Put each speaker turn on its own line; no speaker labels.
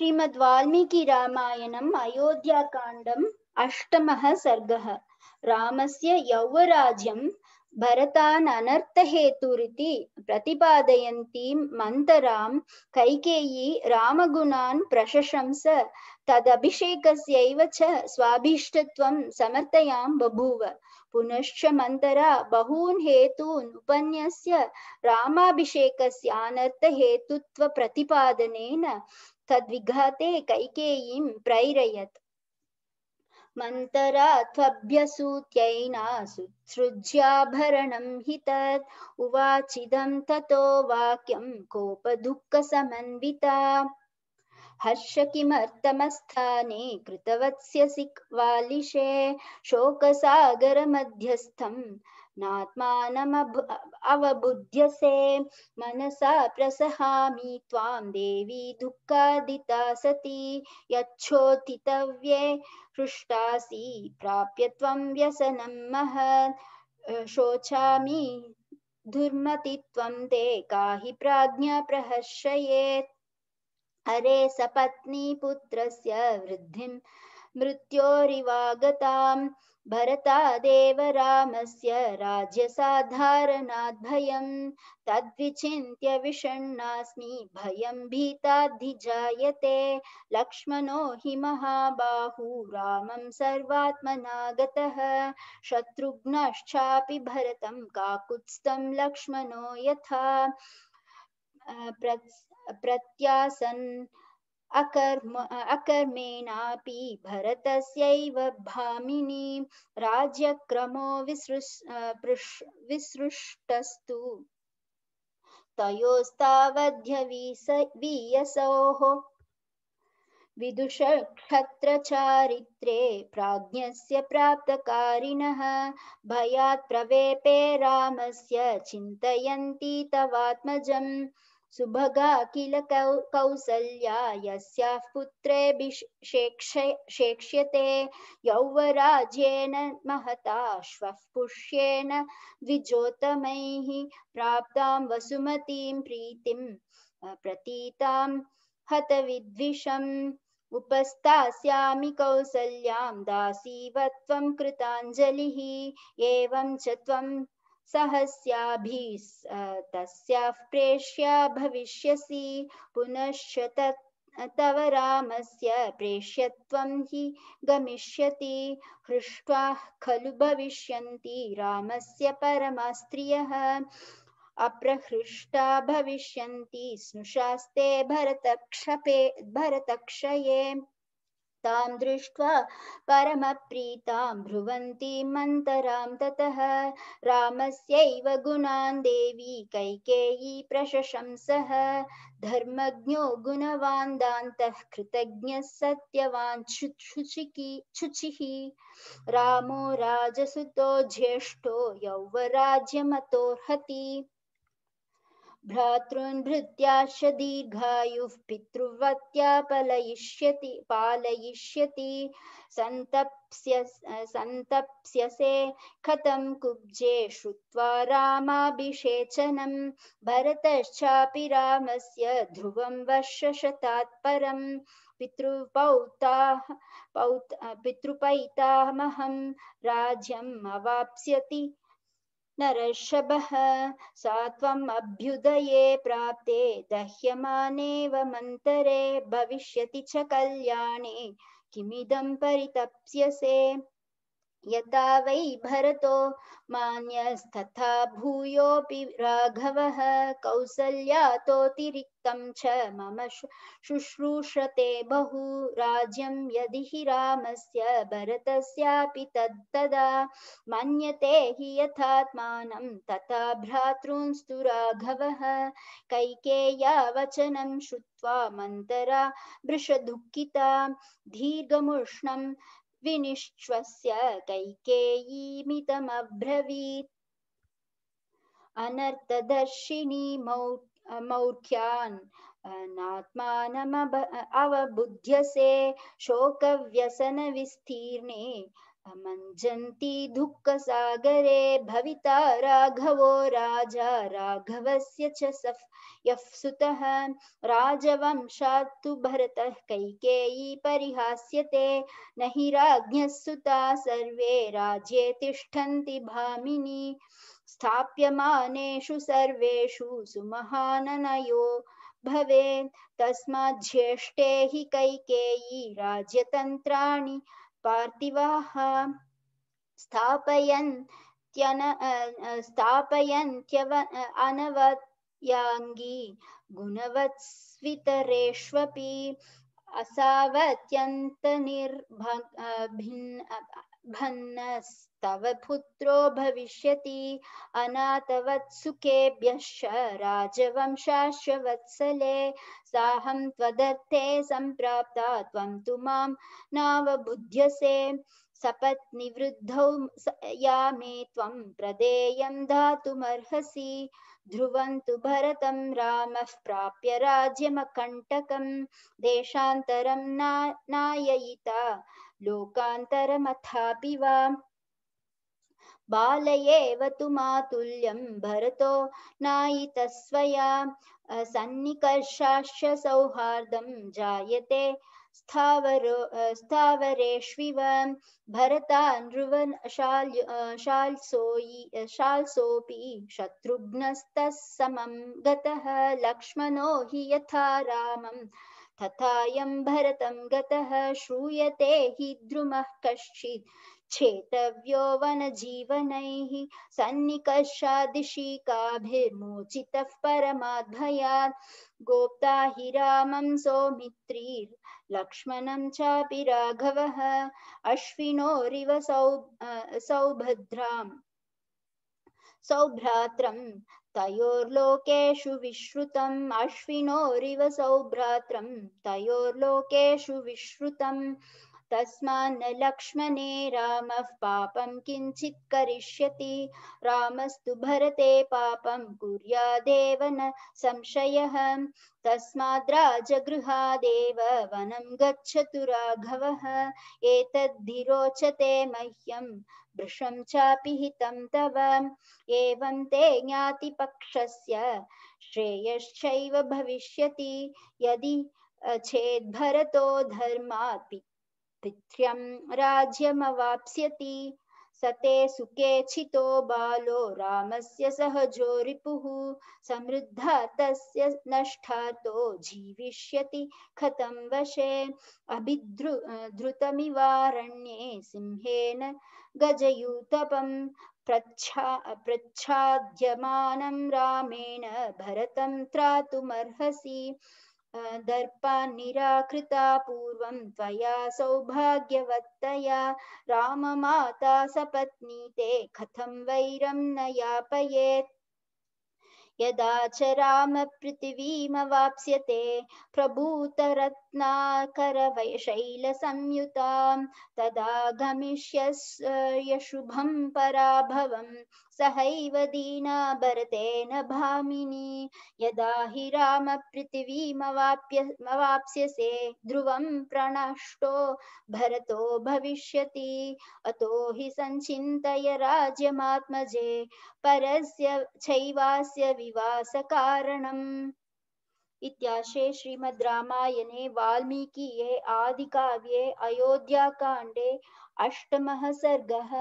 श्रीमद् वाल्मीकि रामायणम् अयोध्याकाण्डम् अष्टमः सर्गः रामस्य यौवराज्यं भरतान् अनर्थहेतुरिति मन्तरां कैकेयी रामगुणान् प्रशशंस तदभिषेकस्यैव च स्वाभीष्टत्वं समर्थयां बभूव पुनश्च मन्तरा बहून् हेतून् उपन्यस्य रामाभिषेकस्यानर्थहेतुत्वप्रतिपादनेन तद्विघाते कैकेयीं प्रैरयत् मन्तरा त्वभ्यसूत्यैनासुत्सृज्याभरणं हि तत् उवाचिदं ततो वाक्यं कोपदुःखसमन्विता हर्ष किमर्थमस्थाने कृतवत्स्यसि क्वालिशे शोकसागरमध्यस्थं नात्मानम् अवबुध्यसे मनसा प्रसहामि त्वां देवी दुःखादिता सती यच्छोथितव्ये हृष्टासि प्राप्य त्वं व्यसनं महत् शोचामि दुर्मतित्वं ते काहि प्राज्ञा प्रहर्षयेत् हरे सपत्नी पुत्रस्य वृद्धिं मृत्योरिवागताम् भरतादेव रामस्य राज्यसाधारणात् भयं तद्विचिन्त्य विषण्णास्मि भयं भीताद्धिजायते लक्ष्मणो हि महाबाहु रामं सर्वात्मनागतः शत्रुघ्नश्चापि भरतं काकुत्स्थं लक्ष्मणो यथा प्रत्यासन् अकर्म अकर्मेणापि भरतस्यैव भामिनी राज्यक्रमो विसृस् विसृष्टस्तु वीयसोः विदुषक्षत्रचारित्रे प्राज्ञस्य प्राप्तकारिणः भयात् प्रवेपे रामस्य चिन्तयन्ति तवात्मजम् सुभगा किल कौ कौसल्या यस्याः शेक्ष्यते यौवराज्येन महता श्वः पुष्येण द्विजोतमैः प्राप्तां वसुमतीं प्रीतिं प्रतीतां हतविद्विषम् उपस्थास्यामि कौसल्यां दासीवत्वं कृताञ्जलिः एवं च त्वं सहस्याभिः तस्याः प्रेष्या भविष्यसि पुनश्च तव रामस्य प्रेष्यत्वं हि गमिष्यति हृष्ट्वा खलु भविष्यन्ति रामस्य परमास्त्रियः अप्रहृष्टा भविष्यन्ति स्नुषास्ते भरतक्षपे भरतक्षये तां दृष्ट्वा परमप्रीतां भ्रुवन्तीमन्तरां ततः रामस्यैव गुणान् देवी कैकेयी प्रशशंसः धर्मज्ञो गुणवान् दान्तः कृतज्ञः सत्यवान् शुचिः रामो राजसुतो ज्येष्ठो यौवराज्यमतोऽर्हति भ्रातृन् भृत्याश्च दीर्घायुः पितृवत्या पलयिष्यति पालयिष्यति सन्तप्स्य सन्तप्स्यसे कथं कुब्जे श्रुत्वा रामाभिषेचनं भरतश्चापि रामस्य ध्रुवं वर्षशतात् परम् पितृपौता पौत् पितृपैतामहं राज्यम् अवाप्स्यति नरषभः सा त्वमभ्युदये प्राप्ते दह्यमानेव मन्तरे भविष्यति च कल्याणे किमिदं परितप्स्यसे यता वै भरतो मान्यस्तथा भूयोऽपि राघवः कौसल्यातोऽतिरिक्तं च मम शुश्रूषते बहु राज्यं यदि हि रामस्य भरतस्यापि तत्तदा मन्यते हि यथात्मानं तथा भ्रातॄंस्तु राघवः कैकेया वचनं श्रुत्वा मन्तरा भृशदुःखिता दीर्घमुष्णं विनिश्वस्य कैकेयीमिदमब्रवीत् अनर्थदर्शिनी मौ मौख्यान् नात्मानम अवबुध्यसे शोकव्यसनविस्तीर्णे अमञ्जन्ति दुःखसागरे भविता राघवो राजा राघवस्य च सफ यः सुतः राजवंशात् तु भरतः कैकेयी परिहास्यते न हि राज्ञः सुता सर्वे राज्ये तिष्ठन्ति भामिनी स्थाप्यमानेषु सर्वेषु सुमहाननयो भवेत् तस्माज्ज्येष्ठे हि कैकेयी राज्यतन्त्राणि पार्थिवाः स्थापयन्त्यन स्थापयन्त्यव अनवत्याङ्गी गुणवत्स्वितरेष्वपि असावत्यन्तनिर्भ भिन्न भन्नस्तव पुत्रो भविष्यति अनाथवत्सुखेभ्यश्च राजवंशाश्वत्सले साहं त्वदर्थे सम्प्राप्ता त्वं तु मां नावबुध्यसे सपत्निवृद्धौ या मे त्वं प्रदेयं धातुमर्हसि ध्रुवं तु भरतं रामः प्राप्य राज्यमकण्टकं देशान्तरं ना नाययिता लोकान्तरमथापि वा बाल एव तु मातुल्यं भरतो नायितस्वया सन्निकर्षाश्च सौहार्दं जायते स्थावरो स्थावरेष्विव भरता शाल्सोऽपि शत्रुघ्नस्तः समं गतः लक्ष्मणो हि यथा रामं तथायं भरतं गतः श्रूयते हि द्रुमः कश्चित् क्षेतव्यो वनजीवनैः सन्निकर्षादिशिकाभिर्मोचितः परमाद्भयात् गोप्ता हि रामं सौमित्रीर्लक्ष्मणं चापि राघवः अश्विनोरिव सौ सौभद्राम् सौभ्रात्रं तयोर्लोकेषु विश्रुतम अश्विनोरिव सौभ्रात्रम् तयोर्लोकेषु विश्रुतम् तस्मान् लक्ष्मणे रामः पापं किञ्चित् करिष्यति रामस्तु भरते पापं कुर्यादेव न संशयः तस्माद् राजगृहादेव वनं गच्छतु राघवः एतद्धि रोचते मह्यं वृषं चापि हितं तव एवं ते ज्ञातिपक्षस्य श्रेयश्चैव भविष्यति यदि चेद्भरतो धर्मात् पित्र्यं राज्यमवाप्स्यति सते सुखे चितो बालो रामस्य सहजो रिपुः समृद्धा तस्य नष्ठातो जीविष्यति कथं वशे अभिद्रु धृतमिवारण्ये सिंहेन गजयूतपं प्रच्छा प्रच्छाद्यमानं रामेण भरतं त्रातुमर्हसि दर्पा निराकृता पूर्वं त्वया सौभाग्यवत्तया राममाता सपत्नी ते कथं वैरं न यापयेत् यदा च रामपृथिवीमवाप्स्यते प्रभूतरत् संयुता तदा गमिष्य गमिष्यशुभं पराभवं सहैव दीना भरतेन भामिनी यदा हि राम रामपृथिवीमवाप्यवाप्स्यसे ध्रुवं प्रणष्टो भरतो भविष्यति अतो हि सञ्चिन्तय राज्यमात्मजे परस्य चैवास्य विवासकारणम् इत्याशे श्रीमद् रामायणे वाल्मीकि आदि काव्ये अयोध्या कांडे अष्टमः सर्गः